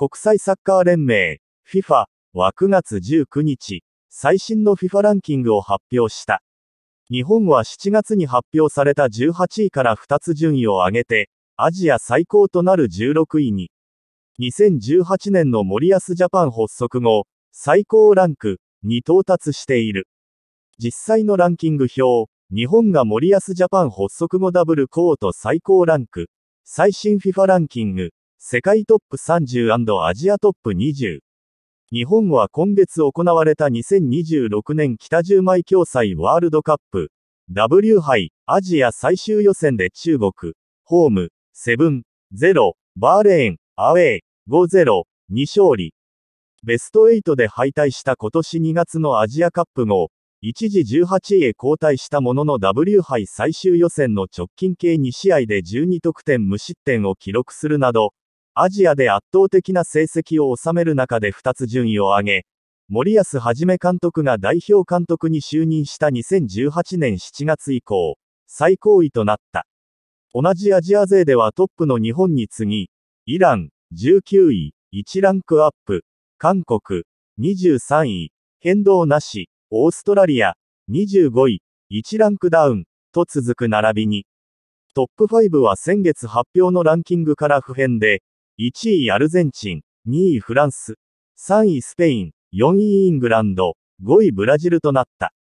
国際サッカー連盟 FIFA は9月19日、最新の FIFA ランキングを発表した。日本は7月に発表された18位から2つ順位を上げて、アジア最高となる16位に。2018年の森保ジャパン発足後、最高ランクに到達している。実際のランキング表、日本が森保ジャパン発足後ダブルコート最高ランク、最新 FIFA ランキング、世界トップ30アジアトップ20。日本は今月行われた2026年北10枚共催ワールドカップ W 杯アジア最終予選で中国、ホーム、セブン、ゼロ、バーレーン、アウェイ、5-0、に勝利。ベスト8で敗退した今年2月のアジアカップ後、一時18位へ後退したものの W 杯最終予選の直近系2試合で12得点無失点を記録するなど、アジアで圧倒的な成績を収める中で2つ順位を上げ、森保一監督が代表監督に就任した2018年7月以降、最高位となった。同じアジア勢ではトップの日本に次ぎ、イラン、19位、1ランクアップ、韓国、23位、変動なし、オーストラリア、25位、1ランクダウン、と続く並びに、トップ5は先月発表のランキングから不変で、1位アルゼンチン、2位フランス、3位スペイン、4位イングランド、5位ブラジルとなった。